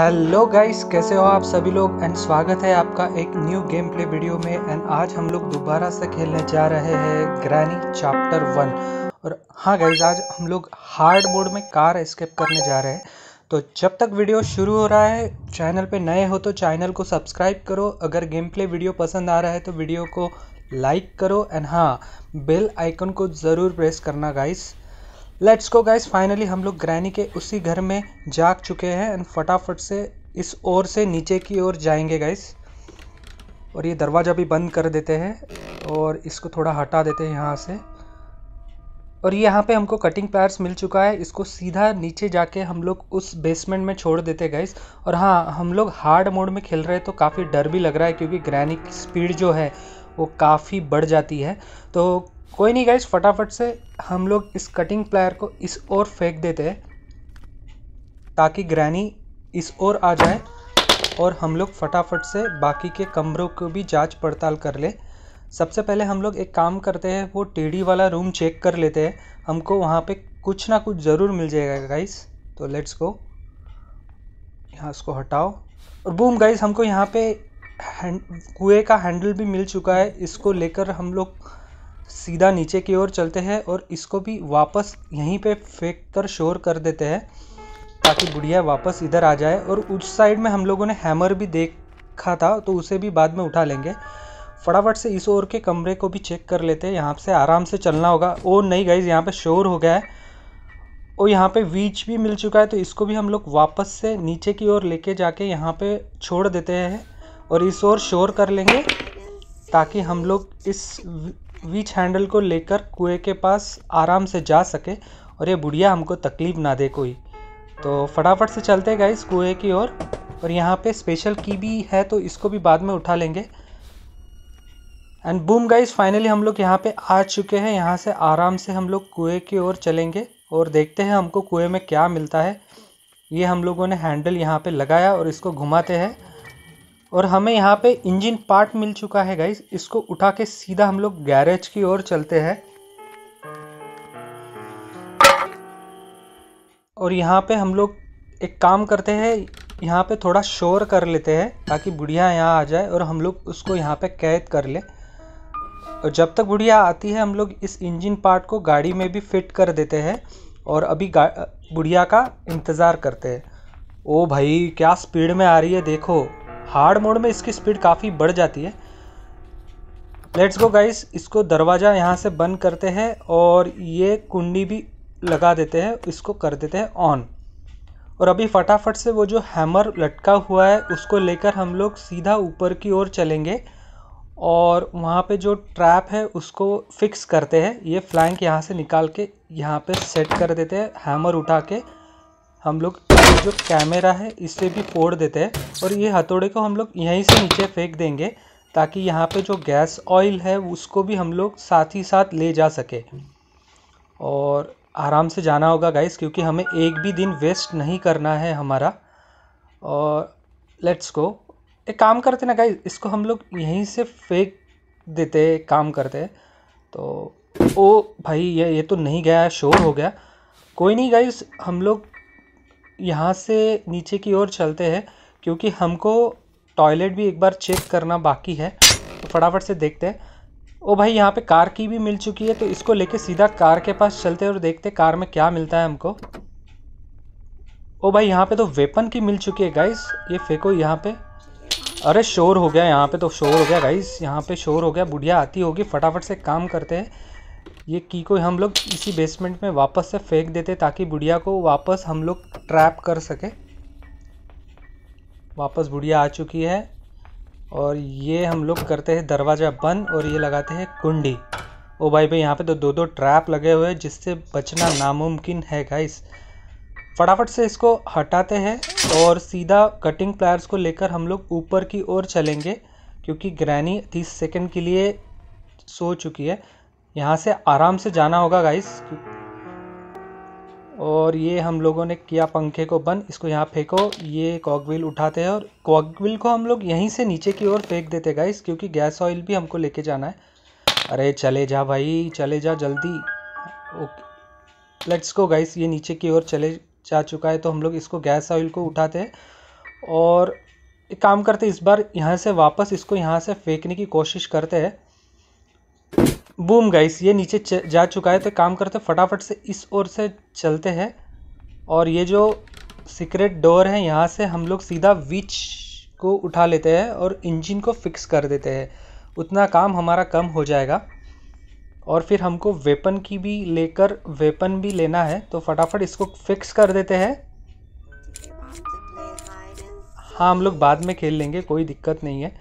hello guys कैसे हो आप सभी लोग एंड स्वागत है आपका एक न्यू गेम प्ले वीडियो में एंड आज हम लोग दोबारा से खेलने जा रहे हैं ग्रैनी चैप्टर वन और हाँ गाइस आज हम लोग हार्ड मोड में कार स्केप करने जा रहे हैं तो जब तक वीडियो शुरू हो रहा है चैनल पे नए हो तो चैनल को सब्सक्राइब करो अगर गेम प्ले वीडियो पसंद आ रहा है तो वीडियो को लाइक करो एंड हाँ बेल आइकन को ज़रूर प्रेस करना guys let's go guys finally हम लोग ग्रैनी के उसी घर में जाग चुके हैं एंड फटाफट से इस ओर से नीचे की ओर जाएंगे गाइस और ये दरवाज़ा भी बंद कर देते हैं और इसको थोड़ा हटा देते हैं यहाँ से और ये यहाँ पे हमको कटिंग प्लायर्स मिल चुका है इसको सीधा नीचे जाके हम लोग उस बेसमेंट में छोड़ देते गाइस और हाँ हम लोग हार्ड मोड में खेल रहे हैं तो काफ़ी डर भी लग रहा है क्योंकि ग्रैनी की स्पीड जो है वो काफ़ी बढ़ जाती है तो कोई नहीं गाइज फटाफट से हम लोग इस कटिंग प्लायर को इस ओर फेंक देते हैं ताकि ग्रैनी इस ओर आ जाए और हम लोग फटाफट से बाकी के कमरों को भी जांच पड़ताल कर ले सबसे पहले हम लोग एक काम करते हैं वो टेढ़ी वाला रूम चेक कर लेते हैं हमको वहाँ पे कुछ ना कुछ ज़रूर मिल जाएगा गाइस तो लेट्स गो यहाँ उसको हटाओ और बूम गाइस हमको यहाँ पे कुएँ का हैंडल भी मिल चुका है इसको लेकर हम लोग सीधा नीचे की ओर चलते हैं और इसको भी वापस यहीं पे फेंक कर शोर कर देते हैं ताकि बुढ़िया वापस इधर आ जाए और उस साइड में हम लोगों ने हैमर भी देखा था तो उसे भी बाद में उठा लेंगे फटाफट से इस ओर के कमरे को भी चेक कर लेते हैं यहाँ से आराम से चलना होगा ओ नहीं गई यहाँ पर शोर हो गया है और यहाँ पे वीच भी मिल चुका है तो इसको भी हम लोग वापस से नीचे की ओर लेके जाके यहाँ पे छोड़ देते हैं और इस ओर शोर कर लेंगे ताकि हम लोग इस विच हैंडल को लेकर कुएँ के पास आराम से जा सके और ये बुढ़िया हमको तकलीफ़ ना दे कोई तो फटाफट से चलते गए इस कुएँ की ओर और, और यहाँ पे स्पेशल की भी है तो इसको भी बाद में उठा लेंगे एंड बूम गाइस फाइनली हम लोग यहाँ पे आ चुके हैं यहाँ से आराम से हम लोग कुएँ की ओर चलेंगे और देखते हैं हमको कुएँ में क्या मिलता है ये हम लोगों ने हैंडल यहाँ पे लगाया और इसको घुमाते हैं और हमें यहाँ पे इंजन पार्ट मिल चुका है गाइस इसको उठा के सीधा हम लोग गैरेज की ओर चलते हैं और यहाँ पे हम लोग एक काम करते हैं यहाँ पे थोड़ा शोर कर लेते हैं ताकि बुढ़िया यहाँ आ जाए और हम लोग उसको यहाँ पे कैद कर ले और जब तक बुढ़िया आती है हम लोग इस इंजन पार्ट को गाड़ी में भी फिट कर देते हैं और अभी बुढ़िया का इंतज़ार करते हैं ओ भाई क्या स्पीड में आ रही है देखो हार्ड मोड में इसकी स्पीड काफ़ी बढ़ जाती है लेट्स गो गाइस इसको दरवाज़ा यहाँ से बंद करते हैं और ये कुंडी भी लगा देते हैं इसको कर देते हैं ऑन और अभी फटाफट से वो जो हैमर लटका हुआ है उसको लेकर हम लोग सीधा ऊपर की ओर चलेंगे और वहाँ पे जो ट्रैप है उसको फिक्स करते हैं ये फ्लैंक यहाँ से निकाल के यहाँ पे सेट कर देते हैं हैमर उठा के हम लोग ये जो कैमरा है इसे भी फोड़ देते हैं और ये हथौड़े को हम लोग यहीं से नीचे फेंक देंगे ताकि यहाँ पे जो गैस ऑयल है उसको भी हम लोग साथ ही साथ ले जा सके और आराम से जाना होगा गाइस क्योंकि हमें एक भी दिन वेस्ट नहीं करना है हमारा और लेट्स गो एक काम करते ना गाइस इसको हम लोग यहीं से फेंक देते काम करते तो ओ भाई ये ये तो नहीं गया शोर हो गया कोई नहीं गाइस हम लोग यहाँ से नीचे की ओर चलते हैं क्योंकि हमको टॉयलेट भी एक बार चेक करना बाकी है तो फटाफट से देखते हैं ओ भाई यहाँ पे कार की भी मिल चुकी है तो इसको लेके सीधा कार के पास चलते और देखते कार में क्या मिलता है हमको ओ भाई यहाँ पे तो वेपन की मिल चुकी है गाइस ये फेंको यहाँ पे अरे शोर हो गया यहाँ पे तो शोर हो गया गाइस यहाँ पे शोर हो गया बुढ़िया आती होगी फटाफट से काम करते हैं ये की को हम लोग इसी बेसमेंट में वापस से फेंक देते ताकि बुढ़िया को वापस हम लोग ट्रैप कर सके वापस बुढ़िया आ चुकी है और ये हम लोग करते हैं दरवाज़ा बंद और ये लगाते हैं कुंडी ओ भाई भाई यहाँ पे तो दो दो ट्रैप लगे हुए हैं जिससे बचना नामुमकिन है गाइस फटाफट से इसको हटाते हैं और सीधा कटिंग प्लायर्स को लेकर हम लोग ऊपर की ओर चलेंगे क्योंकि ग्रैनी तीस सेकंड के लिए सो चुकी है यहाँ से आराम से जाना होगा गाइस और ये हम लोगों ने किया पंखे को बंद इसको यहाँ फेंको ये कॉकविल उठाते हैं और कॉकविल को हम लोग यहीं से नीचे की ओर फेंक देते गाइस क्योंकि गैस ऑयल भी हमको लेके जाना है अरे चले जा भाई चले जा जल्दी ओके लेट्स को गाइस ये नीचे की ओर चले जा चुका है तो हम लोग इसको गैस ऑयल को उठाते हैं और एक काम करते इस बार यहाँ से वापस इसको यहाँ से फेंकने की कोशिश करते हैं बूम गाइस ये नीचे जा चुका है तो काम करते फटाफट से इस ओर से चलते हैं और ये जो सीक्रेट डोर है यहाँ से हम लोग सीधा विच को उठा लेते हैं और इंजन को फिक्स कर देते हैं उतना काम हमारा कम हो जाएगा और फिर हमको वेपन की भी लेकर वेपन भी लेना है तो फटाफट इसको फिक्स कर देते हैं हाँ हम लोग बाद में खेल लेंगे कोई दिक्कत नहीं है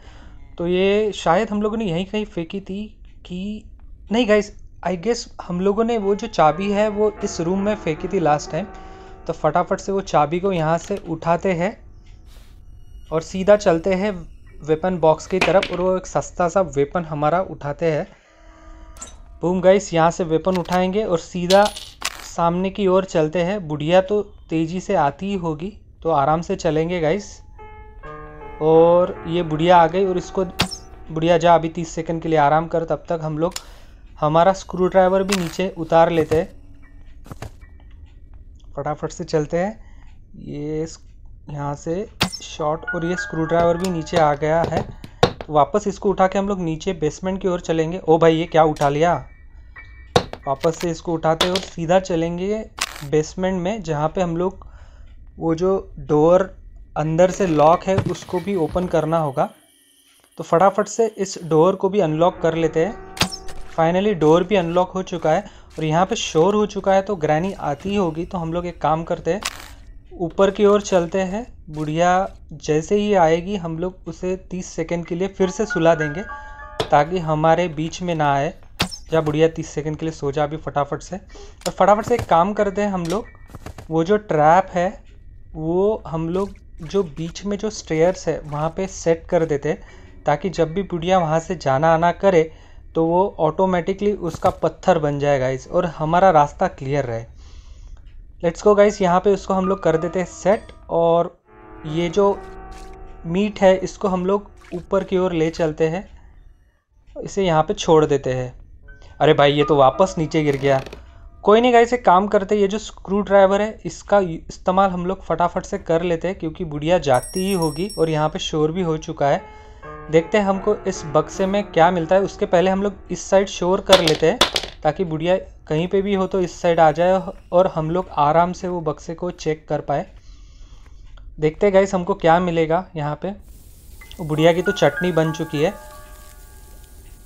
तो ये शायद हम लोगों ने यहीं कहीं फेंकी थी कि नहीं गाइस आई गेस हम लोगों ने वो जो चाबी है वो इस रूम में फेंकी थी लास्ट टाइम तो फटाफट से वो चाबी को यहाँ से उठाते हैं और सीधा चलते हैं वेपन बॉक्स की तरफ और वो एक सस्ता सा वेपन हमारा उठाते हैं बूम गाइस यहाँ से वेपन उठाएंगे और सीधा सामने की ओर चलते हैं बुढ़िया तो तेज़ी से आती ही होगी तो आराम से चलेंगे गाइस और ये बुढ़िया आ गई और इसको बुढ़िया जा अभी तीस सेकंड के लिए आराम कर तब तक हम लोग हमारा स्क्रू ड्राइवर भी नीचे उतार लेते हैं फटाफट से चलते हैं ये यहाँ से शॉर्ट और ये स्क्रू ड्राइवर भी नीचे आ गया है तो वापस इसको उठा के हम लोग नीचे बेसमेंट की ओर चलेंगे ओ भाई ये क्या उठा लिया वापस से इसको उठाते और सीधा चलेंगे बेसमेंट में जहाँ पे हम लोग वो जो डोर अंदर से लॉक है उसको भी ओपन करना होगा तो फटाफट से इस डोर को भी अनलॉक कर लेते हैं फाइनली डोर भी अनलॉक हो चुका है और यहाँ पे शोर हो चुका है तो ग्रैनी आती होगी तो हम लोग एक काम करते हैं ऊपर की ओर चलते हैं बुढ़िया जैसे ही आएगी हम लोग उसे 30 सेकंड के लिए फिर से सुला देंगे ताकि हमारे बीच में ना आए या बुढ़िया 30 सेकंड के लिए सो जा अभी फटाफट से और तो फटाफट से एक काम करते हैं हम लोग वो जो ट्रैप है वो हम लोग जो बीच में जो स्टेयर्स है वहाँ पर सेट कर देते ताकि जब भी बुढ़िया वहाँ से जाना आना करे तो वो ऑटोमेटिकली उसका पत्थर बन जाए गाइस और हमारा रास्ता क्लियर रहे लेट्स गो गाइस यहाँ पे उसको हम लोग कर देते हैं सेट और ये जो मीट है इसको हम लोग ऊपर की ओर ले चलते हैं इसे यहाँ पे छोड़ देते हैं अरे भाई ये तो वापस नीचे गिर गया कोई नहीं गाइस एक काम करते ये जो स्क्रू ड्राइवर है इसका इस्तेमाल हम लोग फटाफट से कर लेते हैं क्योंकि बुढ़िया जाती ही होगी और यहाँ पर शोर भी हो चुका है देखते हैं हमको इस बक्से में क्या मिलता है उसके पहले हम लोग इस साइड शोर कर लेते हैं ताकि बुढ़िया कहीं पे भी हो तो इस साइड आ जाए और हम लोग आराम से वो बक्से को चेक कर पाए देखते गाइस हमको क्या मिलेगा यहाँ पे बुढ़िया की तो चटनी बन चुकी है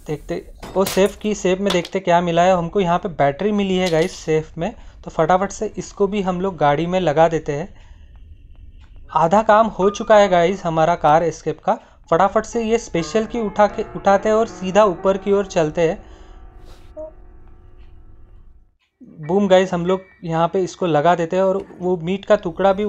देखते वो सेफ की सेफ में देखते क्या मिला है हमको यहाँ पे बैटरी मिली है गाइस सेफ में तो फटाफट से इसको भी हम लोग गाड़ी में लगा देते हैं आधा काम हो चुका है गाइस हमारा कार स्केप का फटाफट से ये स्पेशल की उठा के उठाते हैं और सीधा ऊपर की ओर चलते हैं बूम गाइस हम लोग यहाँ पे इसको लगा देते हैं और वो मीट का टुकड़ा भी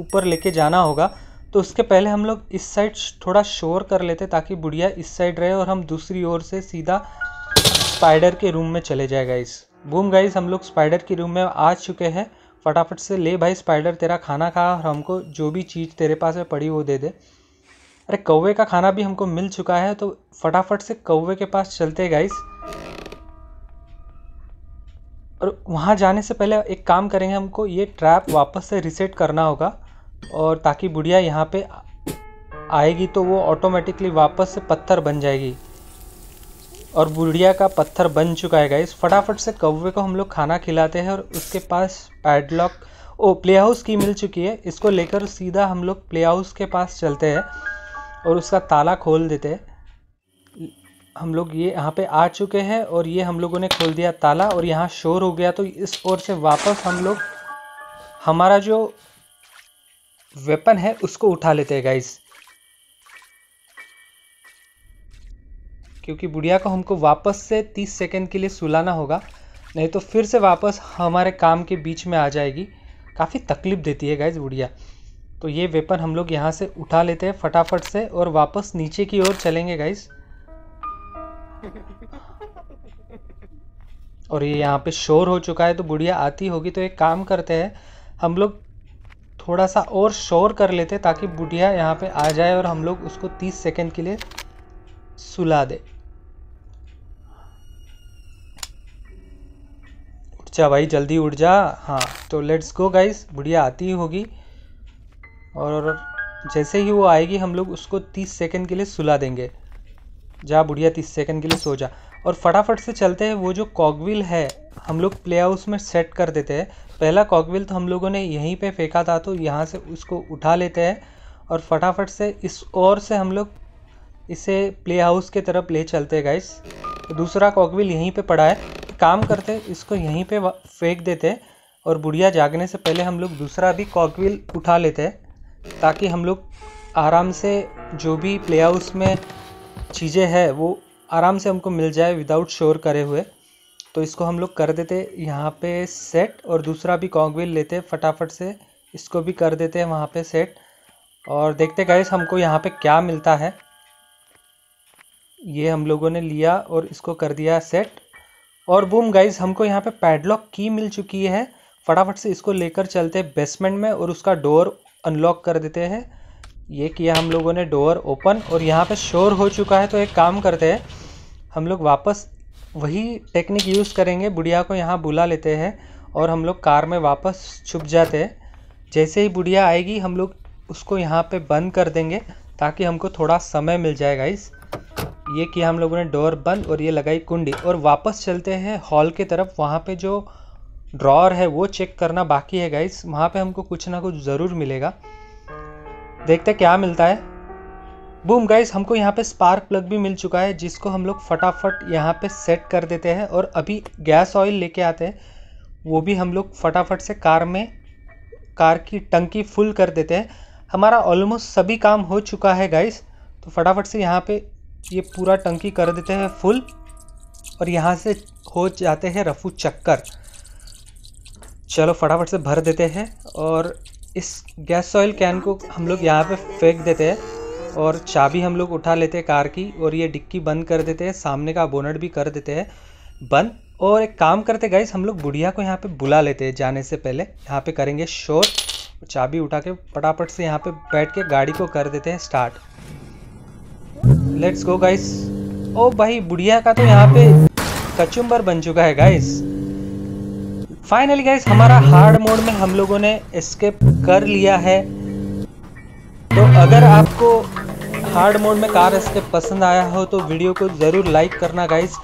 ऊपर लेके जाना होगा तो उसके पहले हम लोग इस साइड थोड़ा शोर कर लेते ताकि बुढ़िया इस साइड रहे और हम दूसरी ओर से सीधा स्पाइडर के रूम में चले जाए गाइस बूम गाइस हम लोग स्पाइडर के रूम में आ चुके हैं फटाफट से ले भाई स्पाइडर तेरा खाना खा और हमको जो भी चीज़ तेरे पास है पड़ी वो दे दे अरे कौवे का खाना भी हमको मिल चुका है तो फटाफट से कौवे के पास चलते हैं गाइस और वहाँ जाने से पहले एक काम करेंगे हमको ये ट्रैप वापस से रिसेट करना होगा और ताकि बुढ़िया यहाँ पे आएगी तो वो ऑटोमेटिकली वापस से पत्थर बन जाएगी और बुढ़िया का पत्थर बन चुका है गाइस फटाफट से कौवे को हम लोग खाना खिलाते हैं और उसके पास पैडलॉक ओ प्ले हाउस की मिल चुकी है इसको लेकर सीधा हम लोग प्ले हाउस के पास चलते हैं और उसका ताला खोल देते हम लोग ये यहाँ पे आ चुके हैं और ये हम लोगों ने खोल दिया ताला और यहाँ शोर हो गया तो इस ओर से वापस हम लोग हमारा जो वेपन है उसको उठा लेते हैं गाइस क्योंकि बुढ़िया को हमको वापस से तीस सेकेंड के लिए सुलाना होगा नहीं तो फिर से वापस हमारे काम के बीच में आ जाएगी काफ़ी तकलीफ़ देती है गाइज बुढ़िया तो ये वेपन हम लोग यहाँ से उठा लेते हैं फटाफट से और वापस नीचे की ओर चलेंगे गाइस और ये यहाँ पे शोर हो चुका है तो बुढ़िया आती होगी तो एक काम करते हैं हम लोग थोड़ा सा और शोर कर लेते ताकि बुढ़िया यहाँ पे आ जाए और हम लोग उसको 30 सेकंड के लिए सुला दे उठ जा भाई जल्दी उठ जा हाँ तो लेट्स गो गाइस बुढ़िया आती होगी और जैसे ही वो आएगी हम लोग उसको तीस सेकंड के लिए सुला देंगे जा बुढ़िया तीस सेकंड के लिए सो जा और फटाफट से चलते हैं वो जो कॉकविल है हम लोग प्ले हाउस में सेट कर देते हैं पहला कॉकविल तो हम लोगों ने यहीं पे फेंका था तो यहाँ से उसको उठा लेते हैं और फटाफट से इस ओर से हम लोग इसे प्ले हाउस के तरफ ले चलते हैं गाइस दूसरा कॉकविल यहीं पे पड़ा है काम करते इसको यहीं पे फेंक देते और बुढ़िया जागने से पहले हम लोग दूसरा भी कॉकविल उठा लेते हैं ताकि हम लोग आराम से जो भी प्ले हाउस में चीज़ें है वो आराम से हमको मिल जाए विदाउट श्योर करे हुए तो इसको हम लोग कर देते यहाँ पे सेट और दूसरा भी कॉन्गविल लेते फटाफट से इसको भी कर देते हैं वहाँ पे सेट और देखते गाइस हमको यहाँ पे क्या मिलता है ये हम लोगों ने लिया और इसको कर दिया सेट और बूम गाइज़ हमको यहाँ पे पैडलॉक की मिल चुकी है फटाफट से इसको लेकर चलते बेसमेंट में और उसका डोर अनलॉक कर देते हैं ये किया हम लोगों ने डोर ओपन और यहाँ पे शोर हो चुका है तो एक काम करते हैं हम लोग वापस वही टेक्निक यूज़ करेंगे बुढ़िया को यहाँ बुला लेते हैं और हम लोग कार में वापस छुप जाते हैं जैसे ही बुढ़िया आएगी हम लोग उसको यहाँ पे बंद कर देंगे ताकि हमको थोड़ा समय मिल जाएगा इस ये किया हम लोगों ने डोर बंद और ये लगाई कुंडी और वापस चलते हैं हॉल की तरफ वहाँ पर जो ड्रॉर है वो चेक करना बाकी है गाइस वहाँ पे हमको कुछ ना कुछ ज़रूर मिलेगा देखते क्या मिलता है बूम गाइस हमको यहाँ पे स्पार्क प्लग भी मिल चुका है जिसको हम लोग फटाफट यहाँ पे सेट कर देते हैं और अभी गैस ऑयल लेके आते हैं वो भी हम लोग फटाफट से कार में कार की टंकी फुल कर देते हैं हमारा ऑलमोस्ट सभी काम हो चुका है गाइस तो फटाफट से यहाँ पे ये पूरा टंकी कर देते हैं फुल और यहाँ से हो जाते हैं रफू चक्कर चलो फटाफट से भर देते हैं और इस गैस ऑयल कैन को हम लोग यहाँ पे फेंक देते हैं और चाबी हम लोग उठा लेते हैं कार की और ये डिक्की बंद कर देते हैं सामने का बोनट भी कर देते हैं बंद और एक काम करते गाइस हम लोग बुढ़िया को यहाँ पे बुला लेते हैं जाने से पहले यहाँ पे करेंगे शोर चाबी उठा के फटाफट से यहाँ पे बैठ के गाड़ी को कर देते हैं स्टार्ट लेट्स गो गाइस ओ भाई बुढ़िया का तो यहाँ पे कचुम्बर बन चुका है गाइस फाइनली गाइज हमारा हार्ड मोड में हम लोगों ने स्केप कर लिया है तो अगर आपको हार्ड मोड में कार स्केप पसंद आया हो तो वीडियो को ज़रूर लाइक करना गाइज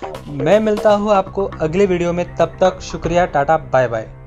मैं मिलता हूँ आपको अगले वीडियो में तब तक शुक्रिया टाटा बाय बाय